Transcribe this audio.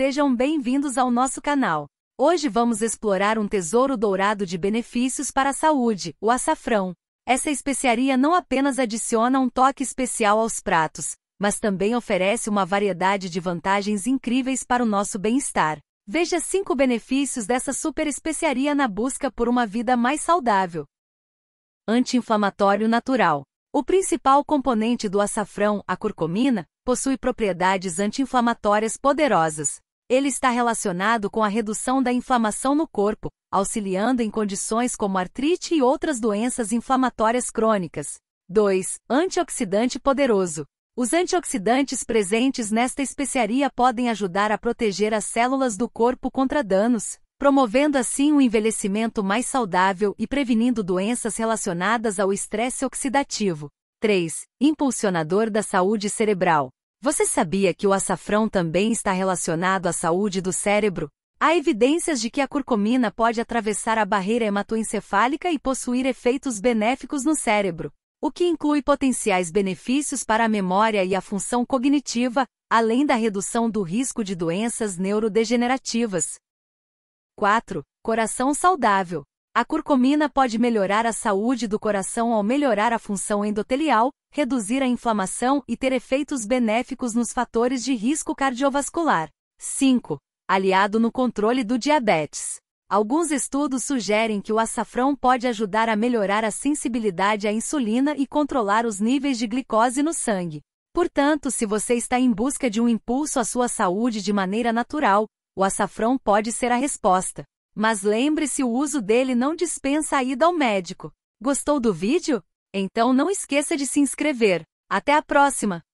Sejam bem-vindos ao nosso canal. Hoje vamos explorar um tesouro dourado de benefícios para a saúde, o açafrão. Essa especiaria não apenas adiciona um toque especial aos pratos, mas também oferece uma variedade de vantagens incríveis para o nosso bem-estar. Veja cinco benefícios dessa super especiaria na busca por uma vida mais saudável. Anti-inflamatório natural. O principal componente do açafrão, a curcumina, possui propriedades anti-inflamatórias poderosas, ele está relacionado com a redução da inflamação no corpo, auxiliando em condições como artrite e outras doenças inflamatórias crônicas. 2. Antioxidante poderoso. Os antioxidantes presentes nesta especiaria podem ajudar a proteger as células do corpo contra danos, promovendo assim um envelhecimento mais saudável e prevenindo doenças relacionadas ao estresse oxidativo. 3. Impulsionador da saúde cerebral. Você sabia que o açafrão também está relacionado à saúde do cérebro? Há evidências de que a curcumina pode atravessar a barreira hematoencefálica e possuir efeitos benéficos no cérebro, o que inclui potenciais benefícios para a memória e a função cognitiva, além da redução do risco de doenças neurodegenerativas. 4. Coração saudável. A curcumina pode melhorar a saúde do coração ao melhorar a função endotelial, reduzir a inflamação e ter efeitos benéficos nos fatores de risco cardiovascular. 5. Aliado no controle do diabetes. Alguns estudos sugerem que o açafrão pode ajudar a melhorar a sensibilidade à insulina e controlar os níveis de glicose no sangue. Portanto, se você está em busca de um impulso à sua saúde de maneira natural, o açafrão pode ser a resposta. Mas lembre-se: o uso dele não dispensa a ida ao médico. Gostou do vídeo? Então não esqueça de se inscrever. Até a próxima!